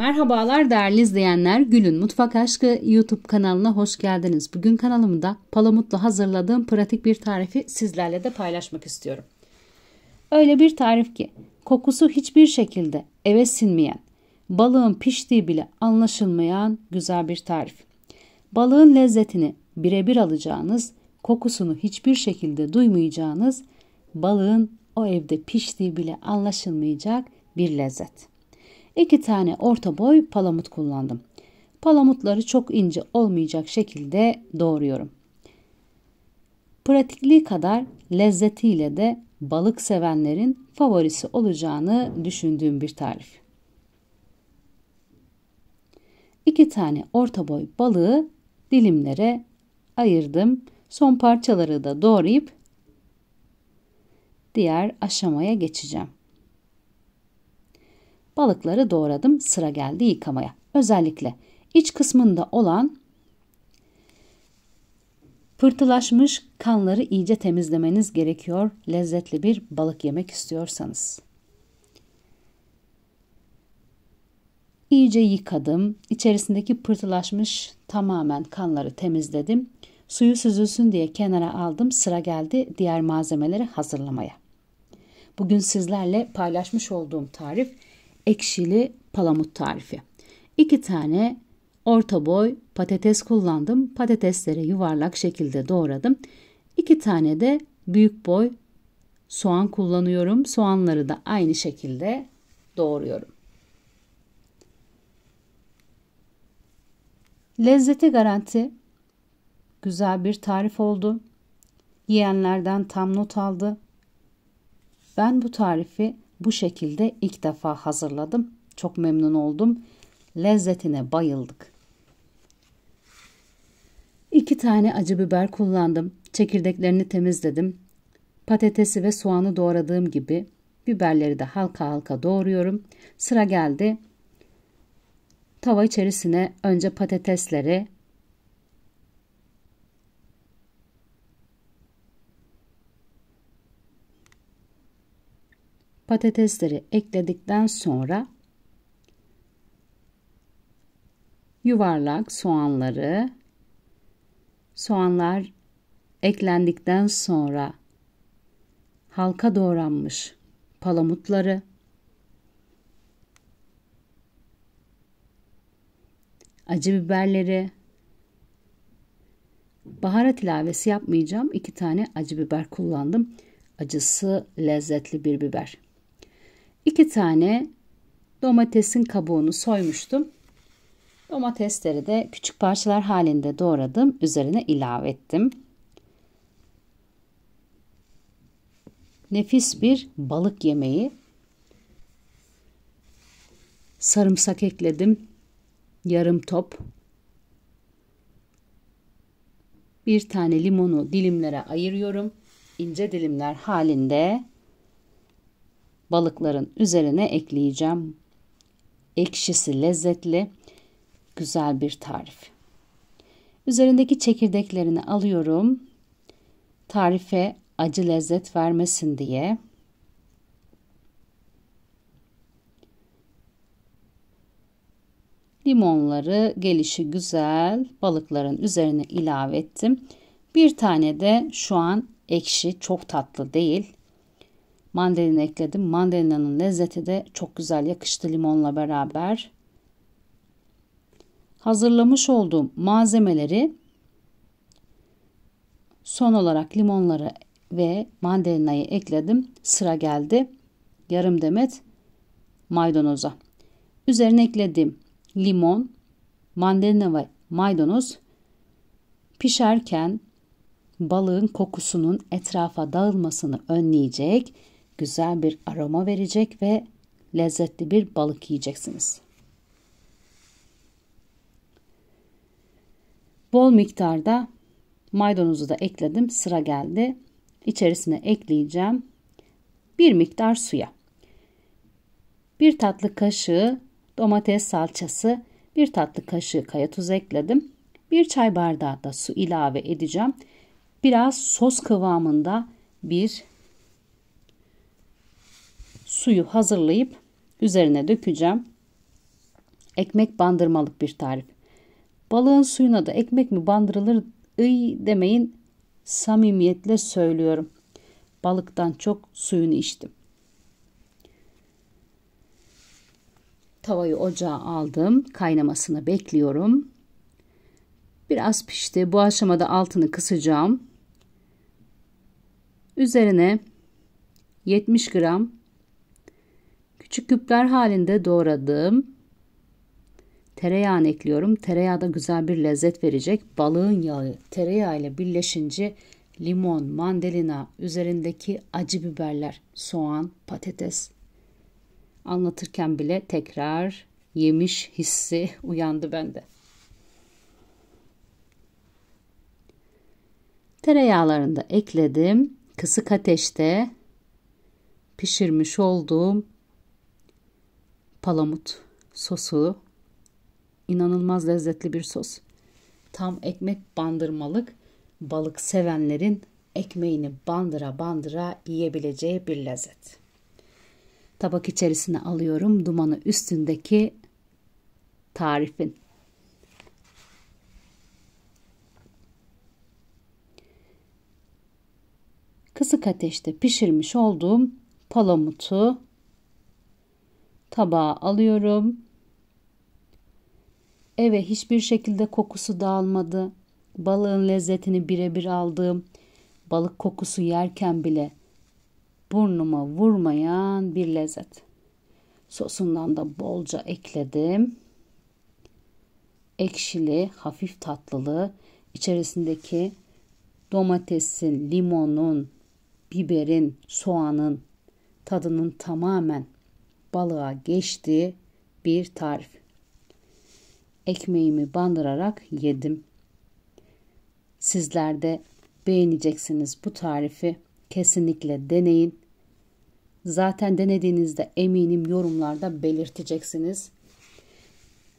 Merhabalar değerli izleyenler, Gül'ün Mutfak Aşkı YouTube kanalına hoş geldiniz. Bugün kanalımda palamutla hazırladığım pratik bir tarifi sizlerle de paylaşmak istiyorum. Öyle bir tarif ki kokusu hiçbir şekilde eve sinmeyen, balığın piştiği bile anlaşılmayan güzel bir tarif. Balığın lezzetini birebir alacağınız, kokusunu hiçbir şekilde duymayacağınız, balığın o evde piştiği bile anlaşılmayacak bir lezzet. 2 tane orta boy palamut kullandım. Palamutları çok ince olmayacak şekilde doğruyorum. Pratikliği kadar lezzetiyle de balık sevenlerin favorisi olacağını düşündüğüm bir tarif. 2 tane orta boy balığı dilimlere ayırdım. Son parçaları da doğrayıp diğer aşamaya geçeceğim. Balıkları doğradım sıra geldi yıkamaya. Özellikle iç kısmında olan pırtılaşmış kanları iyice temizlemeniz gerekiyor lezzetli bir balık yemek istiyorsanız. İyice yıkadım. İçerisindeki pırtılaşmış tamamen kanları temizledim. Suyu süzülsün diye kenara aldım. Sıra geldi diğer malzemeleri hazırlamaya. Bugün sizlerle paylaşmış olduğum tarif ekşili palamut tarifi. 2 tane orta boy patates kullandım. Patatesleri yuvarlak şekilde doğradım. 2 tane de büyük boy soğan kullanıyorum. Soğanları da aynı şekilde doğruyorum. Lezzeti garanti güzel bir tarif oldu. Yiyenlerden tam not aldı. Ben bu tarifi bu şekilde ilk defa hazırladım. Çok memnun oldum. Lezzetine bayıldık. 2 tane acı biber kullandım. Çekirdeklerini temizledim. Patatesi ve soğanı doğradığım gibi biberleri de halka halka doğruyorum. Sıra geldi Tava içerisine önce patatesleri patatesleri ekledikten sonra yuvarlak soğanları soğanlar eklendikten sonra halka doğranmış palamutları acı biberleri baharat ilavesi yapmayacağım. İki tane acı biber kullandım. Acısı lezzetli bir biber. 2 tane domatesin kabuğunu soymuştum. Domatesleri de küçük parçalar halinde doğradım. Üzerine ilave ettim. Nefis bir balık yemeği. Sarımsak ekledim. Yarım top. Bir tane limonu dilimlere ayırıyorum. İnce dilimler halinde balıkların üzerine ekleyeceğim. Ekşisi lezzetli, güzel bir tarif. Üzerindeki çekirdeklerini alıyorum. Tarife acı lezzet vermesin diye. Limonları gelişi güzel balıkların üzerine ilave ettim. Bir tane de şu an ekşi çok tatlı değil mandalina ekledim. Mandalina'nın lezzeti de çok güzel yakıştı limonla beraber. Hazırlamış olduğum malzemeleri son olarak limonları ve mandalinayı ekledim. Sıra geldi yarım demet maydanoza. Üzerine eklediğim limon, mandalina ve maydanoz pişerken balığın kokusunun etrafa dağılmasını önleyecek güzel bir aroma verecek ve lezzetli bir balık yiyeceksiniz. Bol miktarda maydanozu da ekledim. Sıra geldi. İçerisine ekleyeceğim bir miktar suya. Bir tatlı kaşığı domates salçası, bir tatlı kaşığı kaya tuzu ekledim. Bir çay bardağı da su ilave edeceğim. Biraz sos kıvamında bir suyu hazırlayıp üzerine dökeceğim. Ekmek bandırmalık bir tarif. Balığın suyuna da ekmek mi bandırılır ıy demeyin samimiyetle söylüyorum. Balıktan çok suyunu içtim. Tavayı ocağa aldım. Kaynamasını bekliyorum. Biraz pişti. Bu aşamada altını kısacağım. Üzerine 70 gram Küçük küpler halinde doğradım. Tereyağını ekliyorum. Tereyağı da güzel bir lezzet verecek. Balığın yağı tereyağı ile birleşince limon, mandalina, üzerindeki acı biberler, soğan, patates. Anlatırken bile tekrar yemiş hissi uyandı bende. Tereyağlarını da ekledim. Kısık ateşte pişirmiş olduğum palamut sosu. İnanılmaz lezzetli bir sos. Tam ekmek bandırmalık balık sevenlerin ekmeğini bandıra bandıra yiyebileceği bir lezzet. Tabak içerisine alıyorum dumanı üstündeki tarifin. Kısık ateşte pişirmiş olduğum palamutu tabağa alıyorum. Eve hiçbir şekilde kokusu dağılmadı. Balığın lezzetini birebir aldım. Balık kokusu yerken bile burnuma vurmayan bir lezzet. Sosundan da bolca ekledim. Ekşili, hafif tatlılı, içerisindeki domatesin, limonun, biberin, soğanın tadının tamamen balığa geçti bir tarif. Ekmeğimi bandırarak yedim. Sizler de beğeneceksiniz bu tarifi. Kesinlikle deneyin. Zaten denediğinizde eminim yorumlarda belirteceksiniz.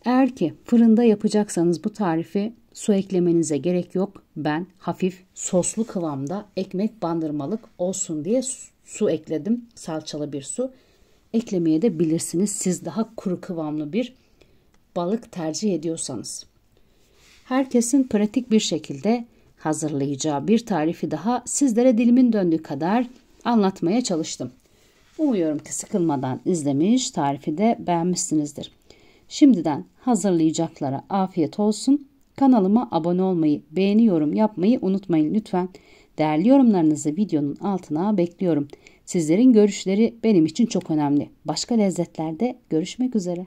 Eğer ki fırında yapacaksanız bu tarifi su eklemenize gerek yok. Ben hafif soslu kıvamda ekmek bandırmalık olsun diye su ekledim. Salçalı bir su eklemeye de bilirsiniz. Siz daha kuru kıvamlı bir balık tercih ediyorsanız. Herkesin pratik bir şekilde hazırlayacağı bir tarifi daha sizlere dilimin döndüğü kadar anlatmaya çalıştım. Umuyorum ki sıkılmadan izlemiş, tarifi de beğenmişsinizdir. Şimdiden hazırlayacaklara afiyet olsun. Kanalıma abone olmayı, beğeni yorum yapmayı unutmayın lütfen. Değerli yorumlarınızı videonun altına bekliyorum. Sizlerin görüşleri benim için çok önemli. Başka lezzetlerde görüşmek üzere.